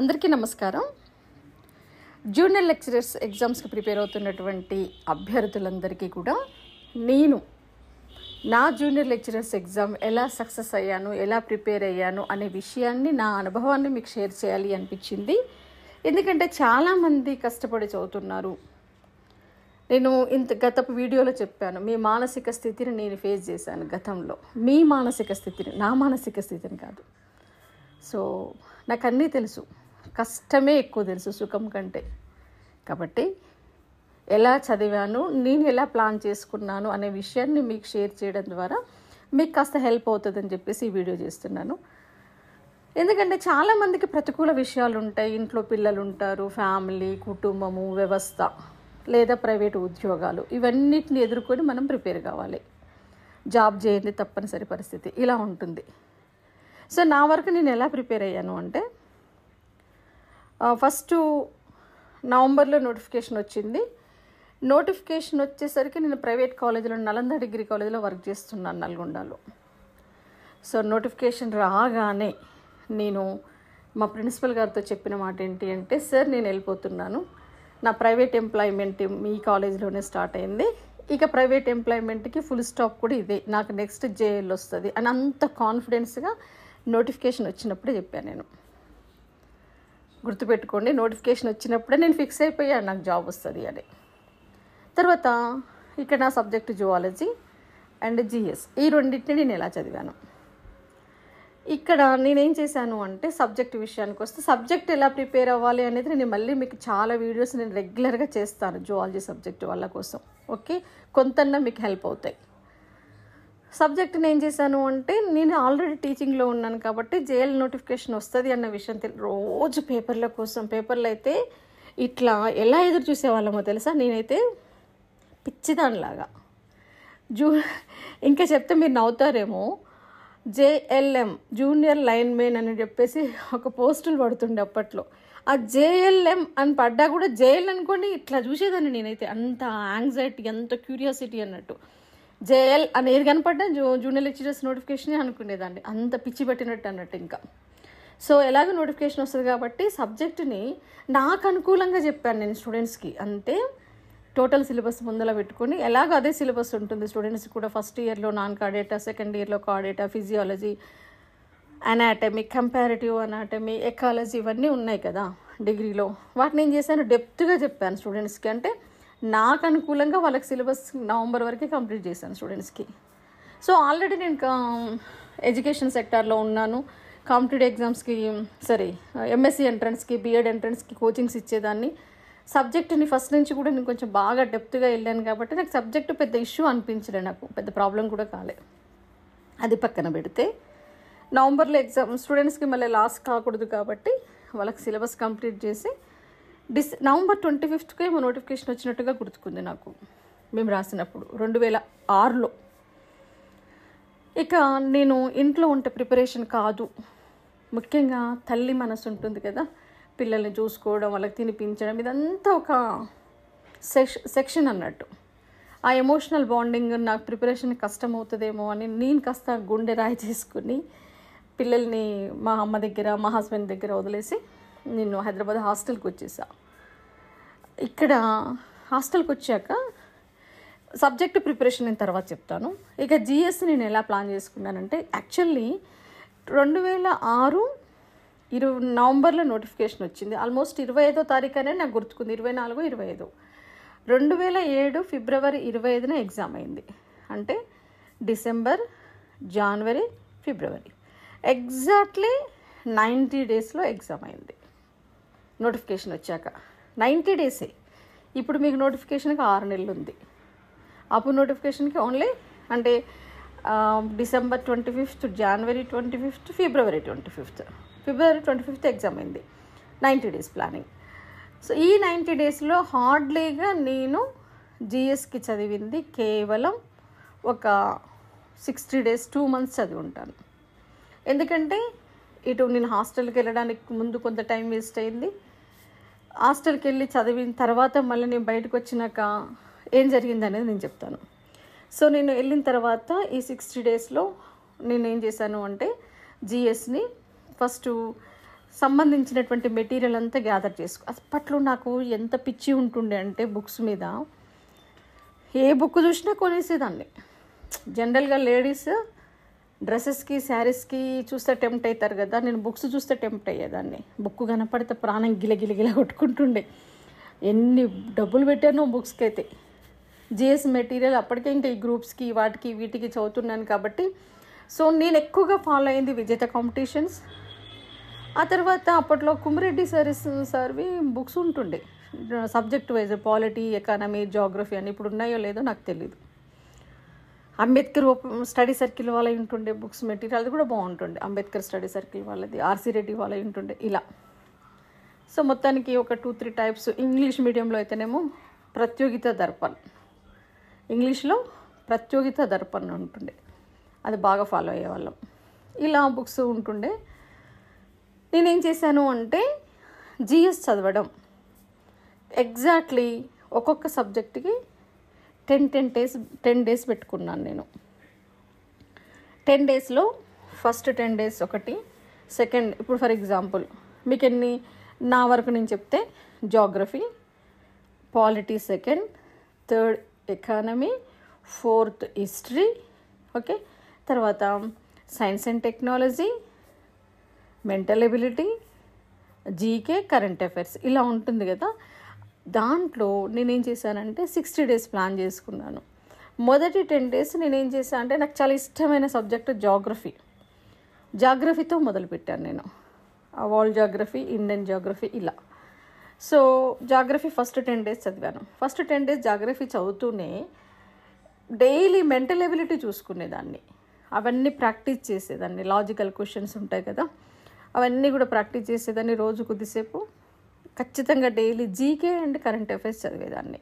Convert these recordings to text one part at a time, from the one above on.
అందరికీ నమస్కారం junior lecturers ఎగ్జామ్స్కి ప్రిపేర్ అవుతున్నటువంటి అభ్యర్థులందరికీ కూడా నేను నా జూనియర్ లెక్చరర్స్ ఎగ్జామ్ ఎలా సక్సెస్ అయ్యాను ఎలా ప్రిపేర్ అయ్యాను అనే విషయాన్ని నా అనుభవాన్ని మీకు షేర్ చేయాలి అనిపించింది ఎందుకంటే చాలామంది కష్టపడి చదువుతున్నారు నేను ఇంత గత వీడియోలో చెప్పాను మీ మానసిక స్థితిని నేను ఫేస్ చేశాను గతంలో మీ మానసిక స్థితిని నా మానసిక స్థితిని కాదు సో నాకు అన్నీ తెలుసు కష్టమే ఎక్కువ తెలుసు సుఖం కంటే కాబట్టి ఎలా చదివాను నేను ఎలా ప్లాన్ చేసుకున్నాను అనే విషయాన్ని మీకు షేర్ చేయడం ద్వారా మీకు కాస్త హెల్ప్ అవుతుందని చెప్పేసి ఈ వీడియో చేస్తున్నాను ఎందుకంటే చాలామందికి ప్రతికూల విషయాలు ఉంటాయి ఇంట్లో పిల్లలు ఉంటారు ఫ్యామిలీ కుటుంబము వ్యవస్థ లేదా ప్రైవేటు ఉద్యోగాలు ఇవన్నిటిని ఎదుర్కొని మనం ప్రిపేర్ కావాలి జాబ్ చేయండి తప్పనిసరి పరిస్థితి ఇలా ఉంటుంది సో నా వరకు నేను ఎలా ప్రిపేర్ అయ్యాను అంటే ఫస్ట్ నవంబర్లో నోటిఫికేషన్ వచ్చింది నోటిఫికేషన్ వచ్చేసరికి నేను ప్రైవేట్ కాలేజీలో నలంద డిగ్రీ కాలేజీలో వర్క్ చేస్తున్నాను నల్గొండలో సో నోటిఫికేషన్ రాగానే నేను మా ప్రిన్సిపల్ గారితో చెప్పిన మాట ఏంటి అంటే సార్ నేను వెళ్ళిపోతున్నాను నా ప్రైవేట్ ఎంప్లాయ్మెంట్ మీ కాలేజీలోనే స్టార్ట్ అయింది ఇక ప్రైవేట్ ఎంప్లాయ్మెంట్కి ఫుల్ స్టాప్ కూడా ఇదే నాకు నెక్స్ట్ జేఎల్ వస్తుంది అని అంత కాన్ఫిడెన్స్గా నోటిఫికేషన్ వచ్చినప్పుడే చెప్పాను నేను గుర్తుపెట్టుకోండి నోటిఫికేషన్ వచ్చినప్పుడే నేను ఫిక్స్ అయిపోయాను నాకు జాబ్ వస్తుంది అని తర్వాత ఇక్కడ నా సబ్జెక్ట్ జువాలజీ అండ్ జిఎస్ ఈ రెండింటిని నేను ఎలా చదివాను ఇక్కడ నేనేం చేశాను అంటే సబ్జెక్ట్ విషయానికి వస్తే సబ్జెక్ట్ ఎలా ప్రిపేర్ అవ్వాలి అనేది నేను మళ్ళీ మీకు చాలా వీడియోస్ నేను రెగ్యులర్గా చేస్తాను జువాలజీ సబ్జెక్ట్ వాళ్ళ కోసం ఓకే కొంత మీకు హెల్ప్ అవుతాయి సబ్జెక్ట్ ఏం చేశాను అంటే నేను ఆల్రెడీ టీచింగ్లో ఉన్నాను కాబట్టి జేఎల్ నోటిఫికేషన్ వస్తుంది అన్న విషయం రోజు పేపర్ల కోసం పేపర్లు అయితే ఇట్లా ఎలా ఎదురు చూసేవాళ్ళమో తెలుసా నేనైతే పిచ్చిదానిలాగా జూ ఇంకా చెప్తే మీరు నవ్వుతారేమో జేఎల్ఎం జూనియర్ లైన్ మెయిన్ అని చెప్పేసి ఒక పోస్టులు పడుతుండే అప్పట్లో ఆ జేఎల్ఎం అని పడ్డా కూడా జేఎల్ అనుకోండి ఇట్లా చూసేదాన్ని నేనైతే అంత యాంగ్జైటీ అంత క్యూరియాసిటీ అన్నట్టు జేఎల్ అనేది కనపడ్డా జూ జూనియర్ లెక్చరర్స్ నోటిఫికేషన్ అనుకునేదాన్ని అంత పిచ్చి పెట్టినట్టు అన్నట్టు ఇంకా సో ఎలాగో నోటిఫికేషన్ వస్తుంది కాబట్టి సబ్జెక్టుని నాకు అనుకూలంగా చెప్పాను నేను స్టూడెంట్స్కి అంటే టోటల్ సిలబస్ ముందర పెట్టుకొని ఎలాగో అదే సిలబస్ ఉంటుంది స్టూడెంట్స్ కూడా ఫస్ట్ ఇయర్లో నాన్ కార్డేటా సెకండ్ ఇయర్లో కాడేటా physiology anatomy comparative anatomy ecology ఇవన్నీ ఉన్నాయి కదా డిగ్రీలో వాటిని ఏం చేశాను డెప్త్గా చెప్పాను స్టూడెంట్స్కి అంటే నాకు అనుకూలంగా వాళ్ళకి సిలబస్ నవంబర్ వరకే కంప్లీట్ చేశాను స్టూడెంట్స్కి సో ఆల్రెడీ నేను ఎడ్యుకేషన్ సెక్టార్లో ఉన్నాను కాంపిటేటివ్ ఎగ్జామ్స్కి సరే ఎంఎస్సి ఎంట్రన్స్కి బిఎడ్ ఎంట్రన్స్కి కోచింగ్స్ ఇచ్చేదాన్ని సబ్జెక్ట్ని ఫస్ట్ నుంచి కూడా నేను కొంచెం బాగా డెప్త్గా వెళ్ళాను కాబట్టి నాకు సబ్జెక్ట్ పెద్ద ఇష్యూ అనిపించలే నాకు పెద్ద ప్రాబ్లం కూడా కాలే అది పక్కన పెడితే నవంబర్లో ఎగ్జామ్ స్టూడెంట్స్కి మళ్ళీ లాస్ట్ కాకూడదు కాబట్టి వాళ్ళకి సిలబస్ కంప్లీట్ చేసి డిస్ నవంబర్ ట్వంటీ ఫిఫ్త్కే ఏమో నోటిఫికేషన్ వచ్చినట్టుగా గుర్తుకుంది నాకు మేము రాసినప్పుడు రెండు వేల ఆరులో ఇక నేను ఇంట్లో ఉంటే ప్రిపరేషన్ కాదు ముఖ్యంగా తల్లి మనసు ఉంటుంది కదా పిల్లల్ని చూసుకోవడం వాళ్ళకి తినిపించడం ఇదంతా ఒక సెక్ష సెక్షన్ అన్నట్టు ఆ ఎమోషనల్ బాండింగ్ నాకు ప్రిపరేషన్ కష్టమవుతుందేమో అని నేను కాస్త గుండె రాయి చేసుకుని పిల్లల్ని మా అమ్మ దగ్గర మా హస్బెండ్ దగ్గర వదిలేసి నేను హైదరాబాద్ హాస్టల్కి వచ్చేసా ఇక్కడ హాస్టల్కి వచ్చాక సబ్జెక్ట్ ప్రిపరేషన్ నేను తర్వాత చెప్తాను ఇక జిఎస్ నేను ఎలా ప్లాన్ చేసుకున్నానంటే యాక్చువల్లీ రెండు వేల ఆరు ఇరు నవంబర్లో నోటిఫికేషన్ వచ్చింది ఆల్మోస్ట్ ఇరవై ఐదో తారీఖు అనే నాకు గుర్తుకుంది ఇరవై నాలుగు ఇరవై ఐదు రెండు వేల ఏడు ఫిబ్రవరి ఇరవై ఐదున ఎగ్జామ్ అయింది అంటే డిసెంబర్ జనవరి ఫిబ్రవరి ఎగ్జాక్ట్లీ నైంటీ డేస్లో ఎగ్జామ్ అయింది నోటిఫికేషన్ వచ్చాక నైంటీ డేసే ఇప్పుడు మీకు నోటిఫికేషన్కి ఆరు నెలలు ఉంది అప్పుడు నోటిఫికేషన్కి ఓన్లీ అంటే డిసెంబర్ ట్వంటీ ఫిఫ్త్ జనవరి ట్వంటీ ఫిఫ్త్ ఫిబ్రవరి ట్వంటీ ఫిఫ్త్ ఫిబ్రవరి ట్వంటీ ఫిఫ్త్ ఎగ్జామ్ అయింది నైంటీ డేస్ ప్లానింగ్ సో ఈ నైంటీ డేస్లో హార్డ్లీగా నేను జిఎస్కి చదివింది కేవలం ఒక సిక్స్టీ డేస్ టూ మంత్స్ చదివి ఉంటాను ఎందుకంటే ఇటు నేను హాస్టల్కి వెళ్ళడానికి ముందు కొంత టైం వేస్ట్ అయింది హాస్టల్కి వెళ్ళి చదివిన తర్వాత మళ్ళీ నేను బయటకు వచ్చినాక ఏం జరిగింది అనేది నేను చెప్తాను సో నేను వెళ్ళిన తర్వాత ఈ సిక్స్టీ డేస్లో నేను ఏం చేశాను అంటే జిఎస్ని ఫస్ట్ సంబంధించినటువంటి మెటీరియల్ అంతా గ్యాదర్ చేసుకో అప్పట్లో నాకు ఎంత పిచ్చి ఉంటుండే అంటే బుక్స్ మీద ఏ బుక్ చూసినా కొనేసేదాన్ని జనరల్గా లేడీస్ డ్రెస్సెస్కి శారీస్కి చూస్తే టెంప్ట్ అవుతారు కదా నేను బుక్స్ చూస్తే టెంప్ట్ అయ్యేదాన్ని బుక్ కనపడితే ప్రాణం గిలగిలగిల కొట్టుకుంటుండే ఎన్ని డబ్బులు పెట్టానో బుక్స్కి అయితే జిఎస్ మెటీరియల్ అప్పటికే ఇంకా ఈ గ్రూప్స్కి వాటికి వీటికి చదువుతున్నాను కాబట్టి సో నేను ఎక్కువగా ఫాలో అయింది విజేత కాంపిటీషన్స్ ఆ తర్వాత అప్పట్లో కుమ్మిరెడ్డి సారీస్ సార్వి బుక్స్ ఉంటుండే subject wise polity economy geography అని ఇప్పుడు ఉన్నాయో లేదో నాకు తెలియదు అంబేద్కర్ స్టడీ సర్కిల్ వాళ్ళ ఉంటుండే బుక్స్ మెటీరియల్ కూడా బాగుంటుండే అంబేద్కర్ స్టడీ సర్కిల్ వాళ్ళది ఆర్సీ రెడ్డి వాళ్ళ ఉంటుండే ఇలా సో మొత్తానికి ఒక టూ త్రీ టైప్స్ ఇంగ్లీష్ మీడియంలో అయితేనేమో ప్రత్యోగిత దర్పణ్ ఇంగ్లీష్లో ప్రత్యోగిత దర్పణ్ ఉంటుండే అది బాగా ఫాలో అయ్యేవాళ్ళం ఇలా బుక్స్ ఉంటుండే నేనేం చేశాను అంటే జిఎస్ చదవడం ఎగ్జాక్ట్లీ ఒక్కొక్క సబ్జెక్ట్కి ten ten days ten days పెట్టుకున్నాను నేను టెన్ డేస్లో ఫస్ట్ టెన్ డేస్ ఒకటి సెకండ్ ఇప్పుడు ఫర్ ఎగ్జాంపుల్ మీకు ఎన్ని నా వరకు నేను చెప్తే geography polity second third economy fourth history okay తర్వాత science and technology mental ability GK current affairs ఇలా ఉంటుంది కదా దాంట్లో నేనేం చేశానంటే సిక్స్టీ డేస్ ప్లాన్ చేసుకున్నాను మొదటి టెన్ డేస్ నేనేం చేశాను అంటే నాకు చాలా ఇష్టమైన సబ్జెక్ట్ జాగ్రఫీ జాగ్రఫీతో మొదలుపెట్టాను నేను వరల్డ్ జాగ్రఫీ ఇండియన్ జాగ్రఫీ ఇలా so geography first ten days చదివాను ఫస్ట్ టెన్ డేస్ జాగ్రఫీ చదువుతూనే డైలీ మెంటల్ ఎబిలిటీ చూసుకునేదాన్ని అవన్నీ ప్రాక్టీస్ చేసేదాన్ని లాజికల్ క్వశ్చన్స్ ఉంటాయి కదా అవన్నీ కూడా ప్రాక్టీస్ చేసేదాన్ని రోజు కొద్దిసేపు ఖచ్చితంగా daily GK and current affairs చదివేదాన్ని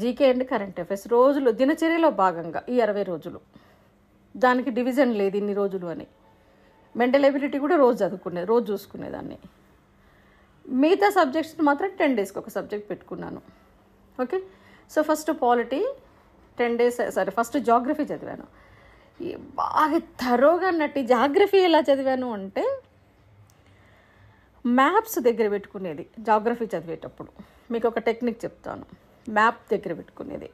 జీకే అండ్ కరెంట్ అఫైర్స్ రోజులు దినచర్యలో భాగంగా ఈ అరవై రోజులు దానికి డివిజన్ లేదు ఇన్ని రోజులు అని మెంటల్ ఎబిలిటీ కూడా రోజు చదువుకునేది రోజు చూసుకునేదాన్ని మిగతా సబ్జెక్ట్స్ మాత్రం టెన్ డేస్కి ఒక సబ్జెక్ట్ పెట్టుకున్నాను okay so first polity ten days sorry first geography చదివాను బాగా తరోగా నటి జాగ్రఫీ ఎలా చదివాను అంటే మ్యాప్స్ దగ్గర పెట్టుకునేది జాగ్రఫీ చదివేటప్పుడు మీకు ఒక టెక్నిక్ చెప్తాను మ్యాప్ దగ్గర పెట్టుకునేది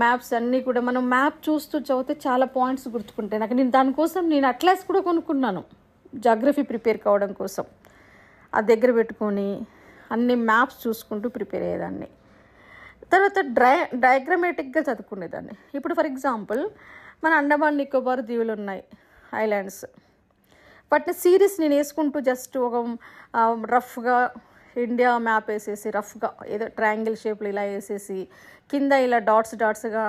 మ్యాప్స్ అన్నీ కూడా మనం మ్యాప్ చూస్తూ చదివితే చాలా పాయింట్స్ గుర్తుకుంటాయి నాకు నేను దానికోసం నేను అట్లాస్ కూడా కొనుక్కున్నాను జాగ్రఫీ ప్రిపేర్ కావడం కోసం అది దగ్గర పెట్టుకొని అన్ని మ్యాప్స్ చూసుకుంటూ ప్రిపేర్ అయ్యేదాన్ని తర్వాత డ్రై డయాగ్రమేటిక్గా చదువుకునేదాన్ని ఇప్పుడు ఫర్ ఎగ్జాంపుల్ మన అండమాన్ నికోబార్ దీవులు ఉన్నాయి ఐలాండ్స్ వాటిని సీరీస్ నేను వేసుకుంటూ జస్ట్ ఒక రఫ్గా ఇండియా మ్యాప్ వేసేసి రఫ్గా ఏదో ట్రయాంగిల్ షేప్లు ఇలా వేసేసి కింద ఇలా డాట్స్ డాట్స్గా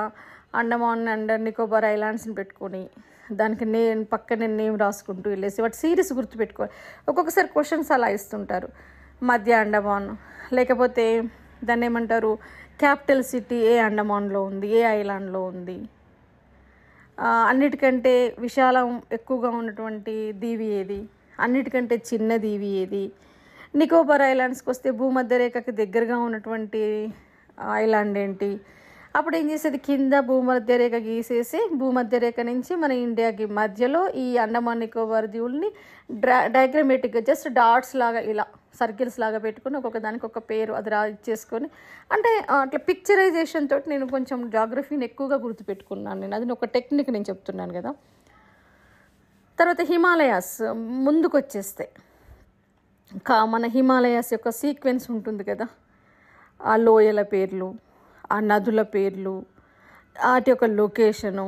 అండమాన్ అండ్ నికోబార్ ఐలాండ్స్ని పెట్టుకొని దానికి నేను పక్కనే నేమ్ రాసుకుంటూ వెళ్ళేసి వాటి సీరీస్ గుర్తుపెట్టుకో ఒక్కొక్కసారి క్వశ్చన్స్ అలా ఇస్తుంటారు మధ్య అండమాన్ లేకపోతే దాన్ని ఏమంటారు క్యాపిటల్ సిటీ ఏ అండమాన్లో ఉంది ఏ ఐలాండ్లో ఉంది అన్నిటికంటే విశాలం ఎక్కువగా ఉన్నటువంటి దీవి ఏది అన్నిటికంటే చిన్న దీవి ఏది నికోబార్ ఐలాండ్స్కి వస్తే భూమధ్య రేఖకి దగ్గరగా ఉన్నటువంటి ఐలాండ్ ఏంటి అప్పుడు ఏం చేసేది కింద భూమధ్య రేఖ గీసేసి భూమధ్య రేఖ నుంచి మన ఇండియాకి మధ్యలో ఈ అండమాన్ నికోబార్ దీవుల్ని డ్రా డయాగ్రమేటిక్గా జస్ట్ డాట్స్ లాగా ఇలా సర్కిల్స్ లాగా పెట్టుకుని ఒక్కొక్క దానికి ఒక పేరు అది రా ఇచ్చేసుకొని అంటే అట్లా పిక్చరైజేషన్ తోటి నేను కొంచెం జాగ్రఫీని ఎక్కువగా గుర్తుపెట్టుకున్నాను నేను అది ఒక టెక్నిక్ నేను చెప్తున్నాను కదా తర్వాత హిమాలయాస్ ముందుకు వచ్చేస్తే కా మన హిమాలయాస్ యొక్క సీక్వెన్స్ ఉంటుంది కదా ఆ లోయల పేర్లు ఆ నదుల పేర్లు వాటి యొక్క లొకేషను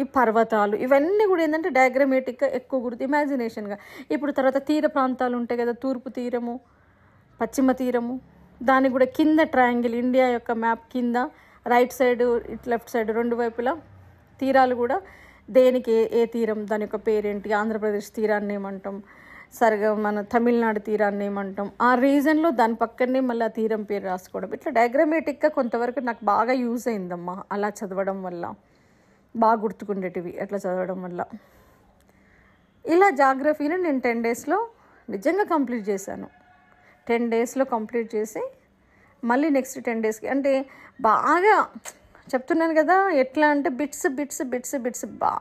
ఈ పర్వతాలు ఇవన్నీ కూడా ఏంటంటే డయాగ్రమేటిక్గా ఎక్కువ గుర్తు ఇమాజినేషన్గా ఇప్పుడు తర్వాత తీర ప్రాంతాలు ఉంటాయి కదా తూర్పు తీరము పశ్చిమ తీరము దాని కూడా కింద ట్రయాంగిల్ ఇండియా యొక్క మ్యాప్ కింద రైట్ సైడ్ ఇట్ లెఫ్ట్ సైడ్ రెండు వైపులా తీరాలు కూడా దేనికి ఏ ఏ తీరం దాని యొక్క పేరేంటి ఆంధ్రప్రదేశ్ తీరాన్ని ఏమంటాం సరిగా మన తమిళనాడు తీరాన్ని ఏమంటాం ఆ రీజన్లో దాని పక్కనే మళ్ళీ ఆ తీరం పేరు రాసుకోవడం ఇట్లా డయాగ్రమేటిక్గా కొంతవరకు నాకు బాగా యూజ్ అయిందమ్మా అలా చదవడం వల్ల బాగా గుర్తుకుండేటివి అట్లా చదవడం వల్ల ఇలా జాగ్రఫీని నేను టెన్ డేస్లో నిజంగా కంప్లీట్ చేశాను టెన్ డేస్లో కంప్లీట్ చేసి మళ్ళీ నెక్స్ట్ టెన్ డేస్కి అంటే బాగా చెప్తున్నాను కదా ఎట్లా అంటే బిట్స్ బిట్స్ బిట్స్ బిట్స్ బా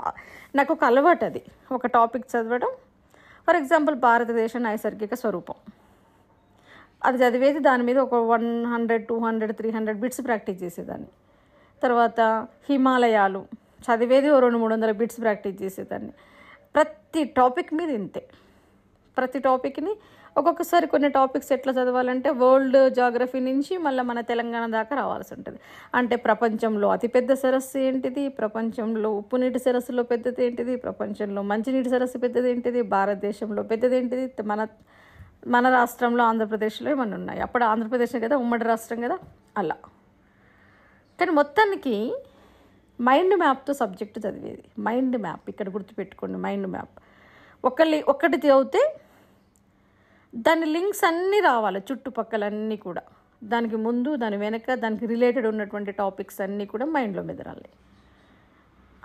నాకు ఒక అలవాటు అది ఒక టాపిక్ చదవడం ఫర్ ఎగ్జాంపుల్ భారతదేశ నైసర్గిక స్వరూపం అది చదివేది దాని మీద ఒక one hundred two hundred three hundred bits practice చేసేదాన్ని తర్వాత హిమాలయాలు చదివేది ఓ రెండు మూడు వందల బిట్స్ ప్రాక్టీస్ చేసేదాన్ని ప్రతి టాపిక్ మీద ఇంతే ప్రతి టాపిక్ని ఒక్కొక్కసారి కొన్ని టాపిక్స్ ఎట్లా చదవాలంటే వరల్డ్ జాగ్రఫీ నుంచి మళ్ళీ మన తెలంగాణ దాకా రావాల్సి ఉంటుంది అంటే ప్రపంచంలో అతిపెద్ద సరస్సు ఏంటిది ప్రపంచంలో ఉప్పు నీటి సరస్సులో పెద్దది ఏంటిది ప్రపంచంలో మంచినీటి సరస్సు పెద్దది ఏంటిది భారతదేశంలో పెద్దది ఏంటిది మన మన రాష్ట్రంలో ఆంధ్రప్రదేశ్లో ఏమన్నా ఉన్నాయి అప్పుడు ఆంధ్రప్రదేశ్ కదా ఉమ్మడి రాష్ట్రం కదా అలా కానీ మొత్తానికి మైండ్ మ్యాప్తో సబ్జెక్టు చదివేది మైండ్ మ్యాప్ ఇక్కడ గుర్తుపెట్టుకోండి మైండ్ మ్యాప్ ఒకళ్ళు ఒక్కటి చదివితే దాని లింక్స్ అన్నీ రావాలి చుట్టుపక్కలన్నీ కూడా దానికి ముందు దాని వెనక దానికి రిలేటెడ్ ఉన్నటువంటి టాపిక్స్ అన్నీ కూడా మైండ్లో మెదరాలి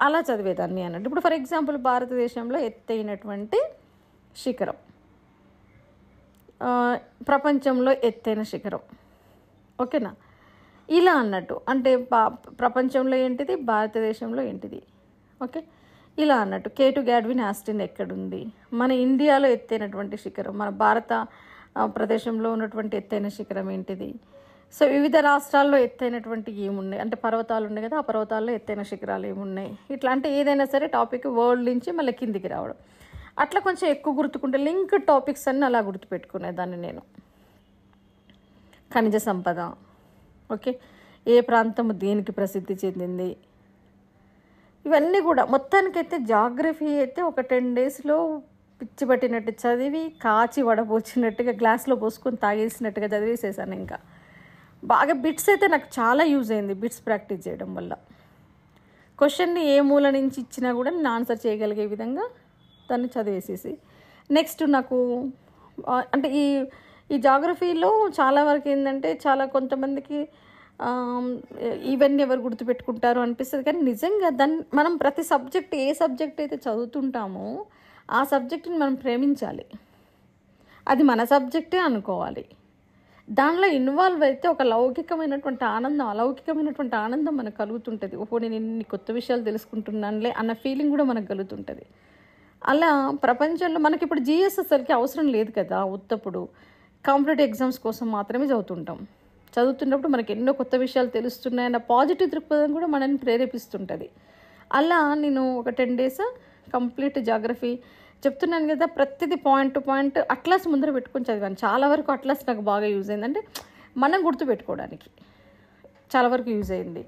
అలా చదివేదాన్ని అన్నట్టు ఇప్పుడు ఫర్ ఎగ్జాంపుల్ భారతదేశంలో ఎత్తైనటువంటి శిఖరం ప్రపంచంలో ఎత్తైన శిఖరం ఓకేనా ఇలా అన్నట్టు అంటే ప్రపంచంలో ఏంటిది భారతదేశంలో ఏంటిది ఓకే ఇలా అన్నట్టు కేటు గ్యాడ్విన్ ఆస్టిన్ ఎక్కడుంది మన ఇండియాలో ఎత్తైనటువంటి శిఖరం మన భారత ప్రదేశంలో ఉన్నటువంటి ఎత్తైన శిఖరం ఏంటిది సో వివిధ రాష్ట్రాల్లో ఎత్తైనటువంటి ఏమున్నాయి అంటే పర్వతాలు ఉన్నాయి కదా ఆ పర్వతాల్లో ఎత్తైన శిఖరాలు ఏమున్నాయి ఇట్లా అంటే ఏదైనా సరే టాపిక్ వరల్డ్ నుంచి మళ్ళీ కిందికి రావడం అట్లా కొంచెం ఎక్కువ గుర్తుకుంటే లింక్ టాపిక్స్ అన్నీ అలా గుర్తుపెట్టుకునేదాన్ని నేను ఖనిజ సంపద ఓకే ఏ ప్రాంతము దేనికి ప్రసిద్ధి చెందింది ఇవన్నీ కూడా మొత్తానికైతే జాగ్రఫీ అయితే ఒక టెన్ డేస్లో పిచ్చి పట్టినట్టు చదివి కాచి వడపోచినట్టుగా గ్లాస్లో పోసుకొని తాగేసినట్టుగా చదివేసేసాను ఇంకా బాగా బిట్స్ అయితే నాకు చాలా యూజ్ అయింది బిట్స్ ప్రాక్టీస్ చేయడం వల్ల క్వశ్చన్ని ఏ మూల నుంచి ఇచ్చినా కూడా నేను ఆన్సర్ చేయగలిగే విధంగా దాన్ని చదివేసేసి నెక్స్ట్ నాకు అంటే ఈ ఈ జాగ్రఫీలో చాలా వరకు ఏంటంటే చాలా కొంతమందికి ఇవన్నీ ఎవరు గుర్తుపెట్టుకుంటారు అనిపిస్తుంది కానీ నిజంగా దాన్ని మనం ప్రతి సబ్జెక్ట్ ఏ సబ్జెక్ట్ అయితే చదువుతుంటామో ఆ సబ్జెక్టుని మనం ప్రేమించాలి అది మన సబ్జెక్టే అనుకోవాలి దానిలో ఇన్వాల్వ్ అయితే ఒక లౌకికమైనటువంటి ఆనందం అలౌకికమైనటువంటి ఆనందం మనకు కలుగుతుంటుంది ఓహో నేను ఇన్ని కొత్త విషయాలు తెలుసుకుంటున్నానులే అన్న ఫీలింగ్ కూడా మనకు కలుగుతుంటుంది అలా ప్రపంచంలో మనకి ఇప్పుడు జిఎస్ఎస్ఎల్కి అవసరం లేదు కదా ఉత్తప్పుడు కాంపిటేటివ్ ఎగ్జామ్స్ కోసం మాత్రమే చదువుతుంటాం చదువుతున్నప్పుడు మనకి ఎన్నో కొత్త విషయాలు తెలుస్తున్నాయన్న పాజిటివ్ దృక్పథం కూడా మనల్ని ప్రేరేపిస్తుంటుంది అలా నేను ఒక టెన్ డేస్ కంప్లీట్ జాగ్రఫీ చెప్తున్నాను కదా ప్రతిదీ పాయింట్ టు పాయింట్ అట్లాస్ ముందర పెట్టుకొని చదివాను చాలా వరకు అట్లాస్ నాకు బాగా యూజ్ అయింది అంటే మనం గుర్తుపెట్టుకోవడానికి చాలా వరకు యూజ్ అయింది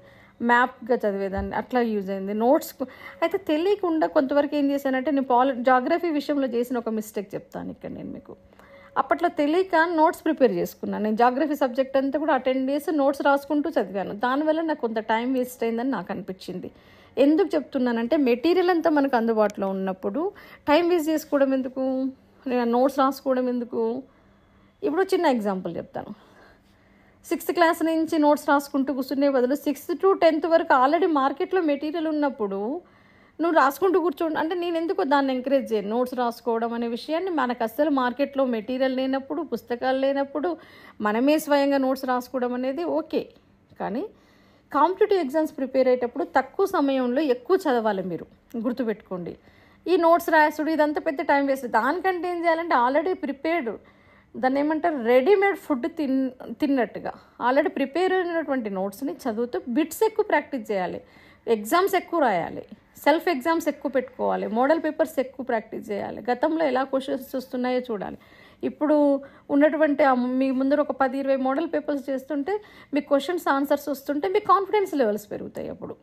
మ్యాప్గా చదివేదాన్ని అట్లా యూజ్ అయింది నోట్స్ అయితే తెలియకుండా కొంతవరకు ఏం చేశానంటే నేను పాలి జాగ్రఫీ విషయంలో చేసిన ఒక మిస్టేక్ చెప్తాను ఇక్కడ నేను మీకు అప్పట్లో తెలియక నోట్స్ ప్రిపేర్ చేసుకున్నాను నేను జాగ్రఫీ సబ్జెక్ట్ అంతా కూడా అటెండ్ చేసి నోట్స్ రాసుకుంటూ చదివాను దానివల్ల నాకు కొంత టైం వేస్ట్ అయిందని నాకు అనిపించింది ఎందుకు చెప్తున్నానంటే మెటీరియల్ అంతా మనకు అందుబాటులో ఉన్నప్పుడు టైం వేస్ట్ చేసుకోవడం ఎందుకు నోట్స్ రాసుకోవడం ఎందుకు ఇప్పుడు చిన్న ఎగ్జాంపుల్ చెప్తాను సిక్స్త్ క్లాస్ నుంచి నోట్స్ రాసుకుంటూ కూర్చునే బదులు సిక్స్త్ టు టెన్త్ వరకు ఆల్రెడీ మార్కెట్లో మెటీరియల్ ఉన్నప్పుడు నువ్వు రాసుకుంటూ కూర్చోండి అంటే నేను ఎందుకు దాన్ని ఎంకరేజ్ చేయను నోట్స్ రాసుకోవడం అనే విషయాన్ని మనకు అస్సలు మార్కెట్లో మెటీరియల్ లేనప్పుడు పుస్తకాలు లేనప్పుడు మనమే స్వయంగా నోట్స్ రాసుకోవడం అనేది ఓకే కానీ కాంపిటేటివ్ ఎగ్జామ్స్ ప్రిపేర్ అయ్యేటప్పుడు తక్కువ సమయంలో ఎక్కువ చదవాలి మీరు గుర్తుపెట్టుకోండి ఈ నోట్స్ రాసుడు ఇదంతా పెద్ద టైం వేస్ట్ దానికంటే ఏం చేయాలంటే ఆల్రెడీ ప్రిపేర్డ్ దాన్ని ఏమంటారు రెడీమేడ్ ఫుడ్ తిన్ తిన్నట్టుగా ఆల్రెడీ ప్రిపేర్ అయినటువంటి నోట్స్ని చదువుతూ బిట్స్ ఎక్కువ ప్రాక్టీస్ చేయాలి ఎగ్జామ్స్ ఎక్కువ రాయాలి సెల్ఫ్ ఎగ్జామ్స్ ఎక్కువ పెట్టుకోవాలి మోడల్ పేపర్స్ ఎక్కువ ప్రాక్టీస్ చేయాలి గతంలో ఎలా క్వశ్చన్స్ వస్తున్నాయో చూడాలి ఇప్పుడు ఉన్నటువంటి మీ ముందర ఒక పది ఇరవై మోడల్ పేపర్స్ చేస్తుంటే మీ క్వశ్చన్స్ ఆన్సర్స్ వస్తుంటే మీ కాన్ఫిడెన్స్ లెవెల్స్ పెరుగుతాయి అప్పుడు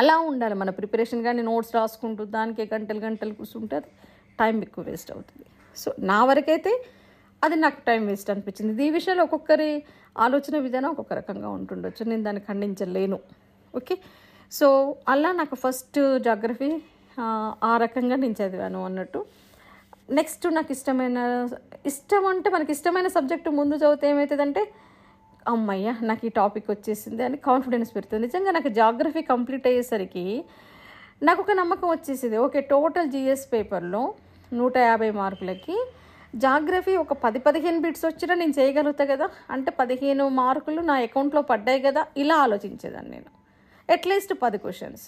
అలా ఉండాలి మన ప్రిపరేషన్ కానీ నోట్స్ రాసుకుంటూ దానికే గంటలు గంటలు కూర్చుంటే అది టైం ఎక్కువ వేస్ట్ అవుతుంది సో నా వరకైతే అది నాకు టైం వేస్ట్ అనిపించింది ఈ విషయంలో ఒక్కొక్కరి ఆలోచన విధానం ఒక్కొక్క రకంగా ఉంటుండొచ్చు నేను దాన్ని ఖండించలేను ఓకే సో అలా నాకు ఫస్ట్ జాగ్రఫీ ఆ రకంగా నేను చదివాను అన్నట్టు నెక్స్ట్ నాకు ఇష్టమైన ఇష్టం అంటే మనకి ఇష్టమైన సబ్జెక్టు ముందు చదివితే ఏమవుతుందంటే అమ్మయ్య నాకు ఈ టాపిక్ వచ్చేసింది అని కాన్ఫిడెన్స్ పెడుతుంది నిజంగా నాకు జాగ్రఫీ కంప్లీట్ అయ్యేసరికి నాకు ఒక నమ్మకం వచ్చేసింది ఓకే టోటల్ జిఎస్ పేపర్లో నూట యాభై మార్కులకి జాగ్రఫీ ఒక పది పదిహేను బిట్స్ వచ్చినా నేను చేయగలుగుతా కదా అంటే పదిహేను మార్కులు నా అకౌంట్లో పడ్డాయి కదా ఇలా ఆలోచించేదాన్ని నేను అట్లీస్ట్ పది క్వశ్చన్స్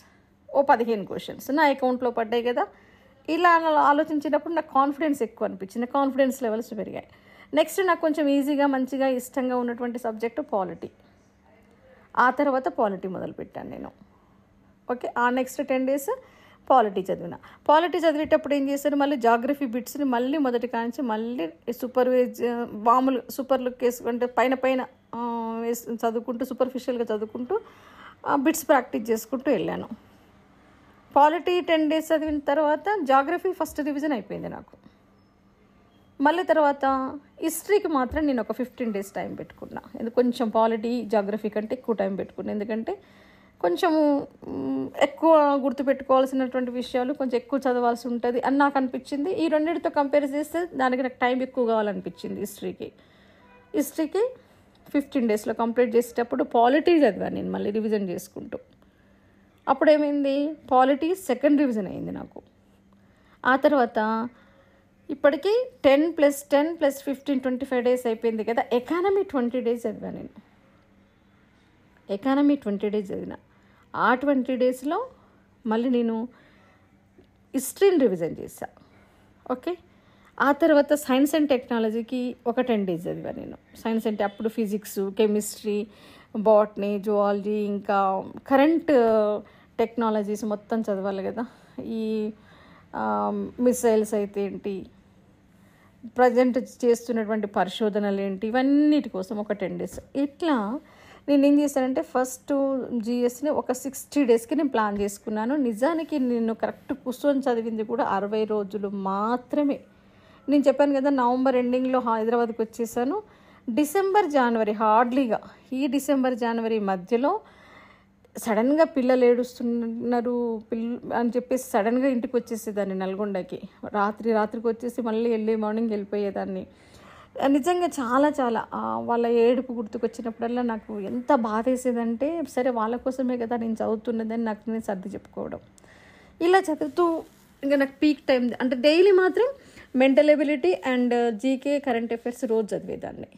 ఓ పదిహేను క్వశ్చన్స్ నా అకౌంట్లో పడ్డాయి కదా ఇలా ఆలోచించినప్పుడు నాకు కాన్ఫిడెన్స్ ఎక్కువ అనిపించింది కాన్ఫిడెన్స్ లెవెల్స్ పెరిగాయి నెక్స్ట్ నాకు కొంచెం ఈజీగా మంచిగా ఇష్టంగా ఉన్నటువంటి సబ్జెక్టు పాలిటీ ఆ తర్వాత పాలిటీ మొదలుపెట్టాను నేను ఓకే ఆ నెక్స్ట్ టెన్ డేస్ పాలిటీ చదివిన పాలిటీ చదివేటప్పుడు ఏం చేశారు మళ్ళీ జాగ్రఫీ బిట్స్ని మళ్ళీ మొదటి కాంచి మళ్ళీ సూపర్వైజ్ మామూలు సూపర్ లుక్ వేసుకుంటే పైన పైన చదువుకుంటూ సూపర్ఫిషియల్గా చదువుకుంటూ బిట్స్ ప్రాక్టీస్ చేసుకుంటూ వెళ్ళాను పాలిటీ టెన్ డేస్ చదివిన తర్వాత జాగ్రఫీ ఫస్ట్ రివిజన్ అయిపోయింది నాకు మళ్ళీ తర్వాత హిస్టరీకి మాత్రం నేను ఒక ఫిఫ్టీన్ డేస్ టైం పెట్టుకున్నా ఎందుకు కొంచెం పాలిటీ జాగ్రఫీ కంటే ఎక్కువ టైం పెట్టుకున్నా ఎందుకంటే కొంచెము ఎక్కువ గుర్తుపెట్టుకోవాల్సినటువంటి విషయాలు కొంచెం ఎక్కువ చదవాల్సి ఉంటుంది అని నాకు అనిపించింది ఈ రెండింటితో కంపేర్ చేస్తే దానికి నాకు టైం ఎక్కువ కావాలనిపించింది హిస్టరీకి హిస్టరీకి ఫిఫ్టీన్ డేస్లో కంప్లీట్ చేసేటప్పుడు పాలిటీ చదివాను నేను మళ్ళీ రివిజన్ చేసుకుంటూ అప్పుడేమైంది పాలిటీ సెకండ్ రివిజన్ అయింది నాకు ఆ తర్వాత ఇప్పటికీ ten plus ten plus fifteen twenty five days అయిపోయింది కదా ఎకానమీ ట్వంటీ డేస్ చదివాను నేను ఎకానమీ ట్వంటీ డేస్ చదివిన ఆ ట్వంటీ డేస్లో మళ్ళీ నేను హిస్టరీని రివిజన్ చేశాను ఓకే ఆ తర్వాత సైన్స్ అండ్ టెక్నాలజీకి ఒక టెన్ డేస్ చదివాను నేను సైన్స్ అంటే అప్పుడు ఫిజిక్స్ కెమిస్ట్రీ బాట్నీ జువాలజీ ఇంకా కరెంట్ టెక్నాలజీస్ మొత్తం చదవాలి కదా ఈ మిసైల్స్ అయితే ఏంటి ప్రజెంట్ చేస్తున్నటువంటి పరిశోధనలు ఏంటి ఇవన్నిటి కోసం ఒక టెన్ డేస్ ఇట్లా నేను ఏం చేశానంటే ఫస్ట్ జిఎస్ని ఒక సిక్స్టీ డేస్కి నేను ప్లాన్ చేసుకున్నాను నిజానికి నేను కరెక్ట్ కూర్చొని చదివింది కూడా అరవై రోజులు మాత్రమే నేను చెప్పాను కదా నవంబర్ ఎండింగ్లో హైదరాబాద్కి వచ్చేసాను డిసెంబర్ జనవరి హార్డ్లీగా ఈ డిసెంబర్ జనవరి మధ్యలో సడన్గా పిల్లలు ఏడుస్తున్నారు పిల్ల అని చెప్పేసి సడన్గా ఇంటికి వచ్చేసేదాన్ని నల్గొండకి రాత్రి రాత్రికి వచ్చేసి మళ్ళీ వెళ్ళి మార్నింగ్ వెళ్ళిపోయేదాన్ని నిజంగా చాలా చాలా వాళ్ళ ఏడుపు గుర్తుకొచ్చినప్పుడల్లా నాకు ఎంత బాధ వేసేదంటే సరే వాళ్ళ కోసమే కదా నేను చదువుతున్నదని నాకు నేను సర్ది చెప్పుకోవడం ఇలా చదువుతూ ఇంకా నాకు పీక్ టైం అంటే డైలీ మాత్రం mental ability and GK current affairs రోజు చదివేదాన్ని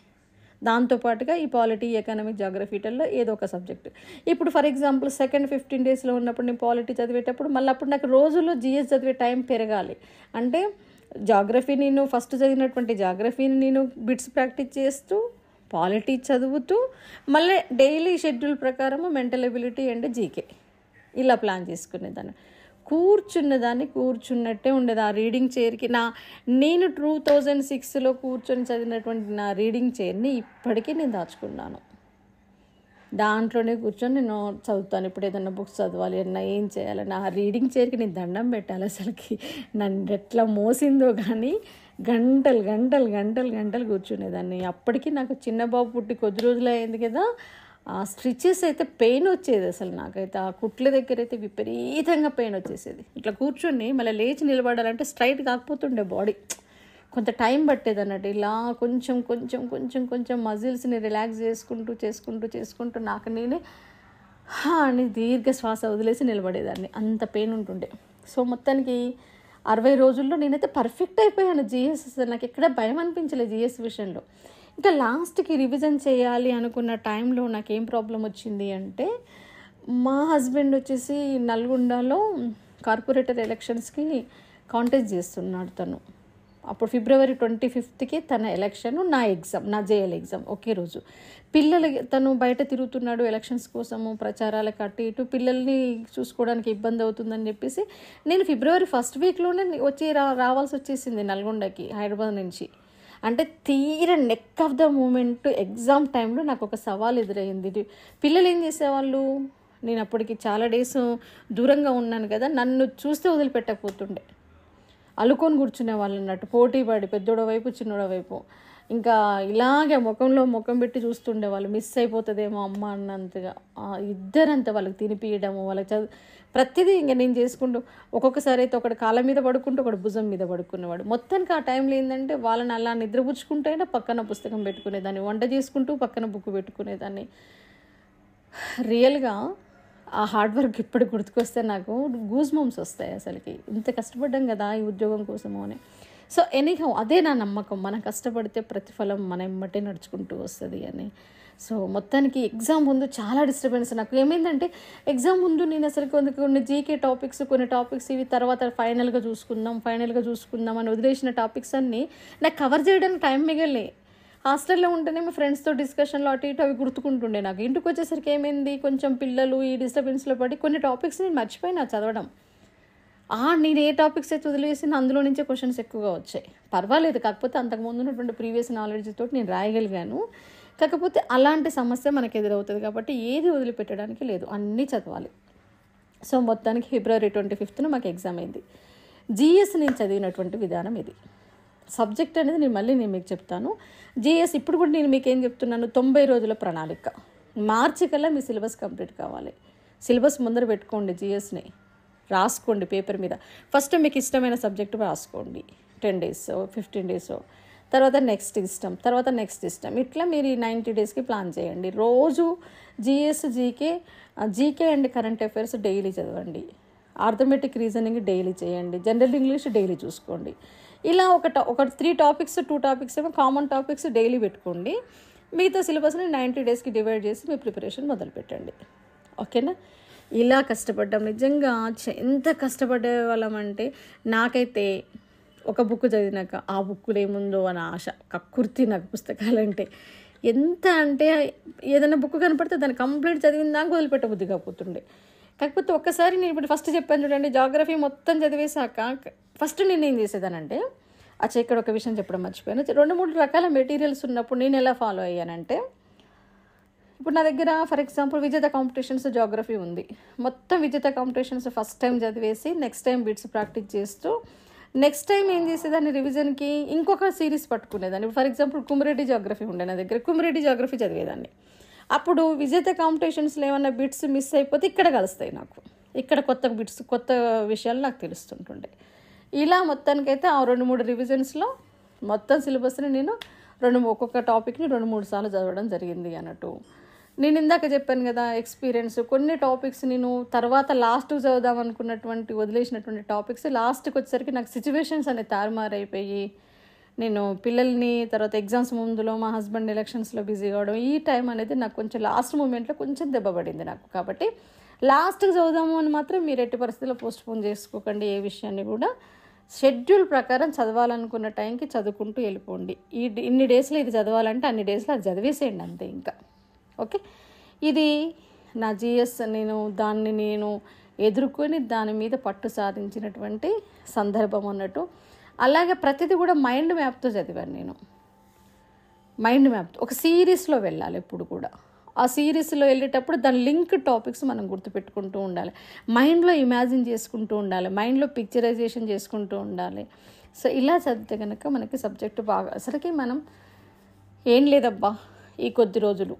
దాంతోపాటుగా ఈ పాలిటీ ఎకనామిక్ జాగ్రఫీటల్లో ఏదో ఒక సబ్జెక్ట్ ఇప్పుడు ఫర్ ఎగ్జాంపుల్ సెకండ్ ఫిఫ్టీన్ డేస్లో ఉన్నప్పుడు నేను పాలిటీ చదివేటప్పుడు మళ్ళీ అప్పుడు నాకు రోజుల్లో జిఎస్ చదివే టైం పెరగాలి అంటే జాగ్రఫీ నేను ఫస్ట్ చదివినటువంటి జాగ్రఫీని నేను బిట్స్ ప్రాక్టీస్ చేస్తూ పాలిటీ చదువుతూ మళ్ళీ డైలీ షెడ్యూల్ ప్రకారము మెంటల్ ఎబిలిటీ అండ్ జీకే ఇలా ప్లాన్ చేసుకునేదాన్ని కూర్చున్న దాన్ని కూర్చున్నట్టే ఉండేది ఆ రీడింగ్ చైర్కి నా నేను టూ థౌజండ్ సిక్స్లో కూర్చొని చదివినటువంటి నా రీడింగ్ చైర్ని ఇప్పటికీ నేను దాచుకున్నాను దాంట్లోనే కూర్చొని నేను చదువుతాను ఇప్పుడు ఏదైనా బుక్స్ చదవాలి అన్నా ఏం చేయాలన్నా ఆ రీడింగ్ చైర్కి నేను దండం పెట్టాలి అసలుకి నన్ను ఎట్లా మోసిందో కానీ గంటలు గంటలు గంటలు గంటలు కూర్చునేదాన్ని అప్పటికి నాకు చిన్న బాబు పుట్టి కొద్ది రోజులు అయింది కదా ఆ స్టిచ్చెస్ అయితే పెయిన్ వచ్చేది అసలు నాకైతే ఆ కుట్ల దగ్గర అయితే విపరీతంగా పెయిన్ వచ్చేసేది ఇట్లా కూర్చొని మళ్ళీ లేచి నిలబడాలంటే స్ట్రైట్ కాకపోతుండే బాడీ కొంత టైం పట్టేది అన్నట్టు ఇలా కొంచెం కొంచెం కొంచెం కొంచెం మజిల్స్ని రిలాక్స్ చేసుకుంటూ చేసుకుంటూ చేసుకుంటూ నాకు నేనే అని దీర్ఘ శ్వాస వదిలేసి నిలబడేదాన్ని అంత పెయిన్ ఉంటుండే సో మొత్తానికి అరవై రోజుల్లో నేనైతే పర్ఫెక్ట్ అయిపోయాను జిఎస్ నాకు ఎక్కడ భయం అనిపించలేదు జిఎస్ విషయంలో ఇంకా లాస్ట్కి రివిజన్ చేయాలి అనుకున్న టైంలో నాకు ఏం ప్రాబ్లం వచ్చింది అంటే మా హస్బెండ్ వచ్చేసి నల్గొండలో కార్పొరేటర్ ఎలక్షన్స్కి కాంటెస్ట్ చేస్తున్నాడు తను అప్పుడు ఫిబ్రవరి ట్వంటీ ఫిఫ్త్కి తన ఎలక్షన్ నా ఎగ్జామ్ నా జేఎల్ ఎగ్జామ్ ఒకే రోజు పిల్లలు తను బయట తిరుగుతున్నాడు ఎలక్షన్స్ కోసము ప్రచారాలకు అటు ఇటు పిల్లల్ని చూసుకోవడానికి ఇబ్బంది అవుతుందని చెప్పేసి నేను ఫిబ్రవరి ఫస్ట్ వీక్లోనే వచ్చి రా రావాల్సి వచ్చేసింది నల్గొండకి హైదరాబాద్ నుంచి అంటే తీర neck of the moment exam టైంలో నాకు ఒక సవాల్ ఎదురైంది పిల్లలు ఏం చేసేవాళ్ళు నేను అప్పటికి చాలా డేస్ దూరంగా ఉన్నాను కదా నన్ను చూస్తే వదిలిపెట్టకపోతుండే అలుకొని కూర్చునే వాళ్ళు అన్నట్టు పోటీ పడి పెద్దోడో వైపు చిన్నోడో వైపు ఇంకా ఇలాగే ముఖంలో ముఖం పెట్టి చూస్తుండే వాళ్ళు మిస్ అయిపోతుందేమో అమ్మ అన్నంతగా ఇద్దరంతా వాళ్ళకి తినిపియడము వాళ్ళకి చదువు ప్రతిదీ ఇంకా నేను చేసుకుంటూ ఒక్కొక్కసారి అయితే ఒకటి కాళ్ళ మీద పడుకుంటూ ఒకటి భుజం మీద పడుకునేవాడు మొత్తానికి ఆ టైంలో ఏంటంటే వాళ్ళని అలా నిద్రపుచ్చుకుంటేనే పక్కన పుస్తకం పెట్టుకునేదాన్ని వంట చేసుకుంటూ పక్కన బుక్ పెట్టుకునేదాన్ని రియల్గా ఆ హార్డ్ వర్క్ ఇప్పుడు గుర్తుకొస్తే నాకు గూజ్ మోమ్స్ వస్తాయి అసలుకి ఇంత కష్టపడ్డాం కదా ఈ ఉద్యోగం కోసము అని సో ఎనీహౌ అదే నా నమ్మకం మనం కష్టపడితే ప్రతిఫలం మన ఇమ్మటే నడుచుకుంటూ వస్తుంది అని సో మొత్తానికి ఎగ్జామ్ ముందు చాలా డిస్టర్బెన్స్ నాకు ఏమైందంటే ఎగ్జామ్ ముందు నేను అసలు కొన్ని కొన్ని జీకే టాపిక్స్ కొన్ని టాపిక్స్ ఇవి తర్వాత ఫైనల్గా చూసుకుందాం ఫైనల్గా చూసుకుందాం అని వదిలేసిన టాపిక్స్ అన్నీ నాకు కవర్ చేయడానికి టైం మిగలే హాస్టల్లో ఉంటేనే మీ ఫ్రెండ్స్తో డిస్కషన్లో అటు ఇటు అవి గుర్తుకుంటుండే నాకు ఇంటికి వచ్చేసరికి ఏమైంది కొంచెం పిల్లలు ఈ డిస్టర్బెన్స్లో పడి కొన్ని టాపిక్స్ నేను మర్చిపోయినా చదవడం నేను ఏ టాపిక్స్ అయితే వదిలేసిన అందులో నుంచే క్వశ్చన్స్ ఎక్కువగా వచ్చాయి పర్వాలేదు కాకపోతే అంతకుముందు ఉన్నటువంటి ప్రీవియస్ నాలెడ్జ్ తోటి నేను రాయగలిగాను కాకపోతే అలాంటి సమస్య మనకు ఎదురవుతుంది కాబట్టి ఏది వదిలిపెట్టడానికి లేదు అన్నీ చదవాలి సో మొత్తానికి ఫిబ్రవరి ట్వంటీ ఫిఫ్త్న మాకు ఎగ్జామ్ అయింది జిఎస్ నేను చదివినటువంటి విధానం ఇది సబ్జెక్ట్ అనేది నేను మళ్ళీ నేను మీకు చెప్తాను జిఎస్ ఇప్పుడు కూడా నేను మీకు ఏం చెప్తున్నాను తొంభై రోజుల ప్రణాళిక మార్చి కల్లా మీ సిలబస్ కంప్లీట్ కావాలి సిలబస్ ముందర పెట్టుకోండి జిఎస్ని రాసుకోండి పేపర్ మీద ఫస్ట్ మీకు ఇష్టమైన సబ్జెక్ట్ రాసుకోండి టెన్ డేస్ ఫిఫ్టీన్ డేస్ తర్వాత నెక్స్ట్ ఇష్టం తర్వాత నెక్స్ట్ ఇష్టం ఇట్లా మీరు ఈ నైంటీ డేస్కి ప్లాన్ చేయండి రోజు GS GK GK and current affairs daily చదవండి ఆర్థమెటిక్ రీజనింగ్ డైలీ చేయండి జనరల్ ఇంగ్లీష్ డైలీ చూసుకోండి ఇలా ఒక ఒక త్రీ టాపిక్స్ టూ టాపిక్స్ ఏమో కామన్ టాపిక్స్ డైలీ పెట్టుకోండి మిగతా సిలబస్ని నైంటీ డేస్కి డివైడ్ చేసి మీ ప్రిపరేషన్ మొదలుపెట్టండి ఓకేనా ఇలా కష్టపడ్డాం నిజంగా ఎంత కష్టపడే వాళ్ళమంటే నాకైతే ఒక బుక్ చదివినాక ఆ బుక్లో ఏముందో అని ఆశ కక్కుర్తి నాకు పుస్తకాలు అంటే ఎంత అంటే ఏదైనా బుక్ కనపడితే దాన్ని కంప్లీట్ చదివిన దాకా వదిలిపెట్టబుద్ధి కాకపోతుండే కాకపోతే ఒక్కసారి నేను ఇప్పుడు ఫస్ట్ చెప్పాను చూడండి జాగ్రఫీ మొత్తం చదివేశాక ఫస్ట్ నేను ఏం చేసేదానంటే అచ్చా ఇక్కడ ఒక విషయం చెప్పడం మర్చిపోయాను రెండు మూడు రకాల మెటీరియల్స్ ఉన్నప్పుడు నేను ఎలా ఫాలో అయ్యానంటే ఇప్పుడు నా దగ్గర for example Vijetha competitions geography ఉంది మొత్తం విజేత కాంపిటీషన్స్ ఫస్ట్ టైం చదివేసి నెక్స్ట్ టైం బిట్స్ ప్రాక్టీస్ చేస్తూ నెక్స్ట్ టైం ఏం చేసేదాన్ని రివిజన్కి ఇంకొక సిరీస్ పట్టుకునేదాన్ని ఫర్ ఎగ్జాంపుల్ కుమిరెడ్డి జాగ్రఫీ ఉండే నా దగ్గర కుమిరెడ్డి జాగ్రఫీ చదివేదాన్ని అప్పుడు విజేత కాంపిటీషన్స్లో ఏమైనా బిట్స్ మిస్ అయిపోతే ఇక్కడ కలుస్తాయి నాకు ఇక్కడ కొత్త బిట్స్ కొత్త విషయాలు నాకు తెలుస్తుంటుండే ఇలా మొత్తానికైతే ఆ రెండు మూడు రివిజన్స్లో మొత్తం సిలబస్ని నేను రెండు ఒక్కొక్క టాపిక్ని రెండు మూడు సార్లు చదవడం జరిగింది అన్నట్టు నేను ఇందాక చెప్పాను కదా ఎక్స్పీరియన్స్ కొన్ని టాపిక్స్ నేను తర్వాత లాస్ట్ చదువుదాం అనుకున్నటువంటి వదిలేసినటువంటి టాపిక్స్ లాస్ట్కి వచ్చేసరికి నాకు సిచ్యువేషన్స్ అనేవి తారుమారైపోయి నేను పిల్లల్ని తర్వాత ఎగ్జామ్స్ ముందులో మా హస్బెండ్ ఎలక్షన్స్లో బిజీ కావడం ఈ టైం అనేది నాకు కొంచెం లాస్ట్ మూమెంట్లో కొంచెం దెబ్బపడింది నాకు కాబట్టి లాస్ట్కి చదువుదాము అని మాత్రం మీరు ఎట్టి పరిస్థితుల్లో పోస్ట్పోన్ చేసుకోకండి ఏ విషయాన్ని కూడా షెడ్యూల్ ప్రకారం చదవాలనుకున్న టైంకి చదువుకుంటూ వెళ్ళిపోండి ఈ ఇన్ని డేస్లో ఇది చదవాలంటే అన్ని డేస్లో అది చదివేసేయండి అంతే ఇంకా ఓకే ఇది నా జిఎస్ నేను దాన్ని నేను ఎదుర్కొని దాని మీద పట్టు సాధించినటువంటి సందర్భం అన్నట్టు అలాగే ప్రతిదీ కూడా మైండ్ మ్యాప్తో చదివాను నేను మైండ్ మ్యాప్ ఒక సిరీస్లో వెళ్ళాలి ఎప్పుడు కూడా ఆ సిరీస్లో వెళ్ళేటప్పుడు దాని లింక్ టాపిక్స్ మనం గుర్తుపెట్టుకుంటూ ఉండాలి మైండ్లో ఇమాజిన్ చేసుకుంటూ ఉండాలి మైండ్లో పిక్చరైజేషన్ చేసుకుంటూ ఉండాలి సో ఇలా చదివితే కనుక మనకి సబ్జెక్టు బాగా అసలుకి మనం ఏం లేదబ్బా ఈ కొద్ది రోజులు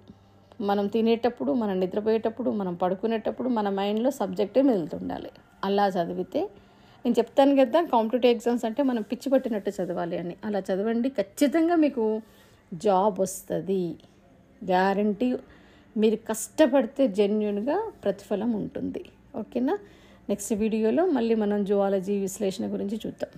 మనం తినేటప్పుడు మనం నిద్రపోయేటప్పుడు మనం పడుకునేటప్పుడు మన మైండ్లో సబ్జెక్టే మిగులుతుండాలి అలా చదివితే నేను చెప్తాను కదా కాంపిటేటివ్ ఎగ్జామ్స్ అంటే మనం పిచ్చి పట్టినట్టు చదవాలి అని అలా చదవండి ఖచ్చితంగా మీకు జాబ్ వస్తుంది గ్యారంటీ మీరు కష్టపడితే జెన్యున్గా ప్రతిఫలం ఉంటుంది ఓకేనా నెక్స్ట్ వీడియోలో మళ్ళీ మనం జువాలజీ విశ్లేషణ గురించి చూద్దాం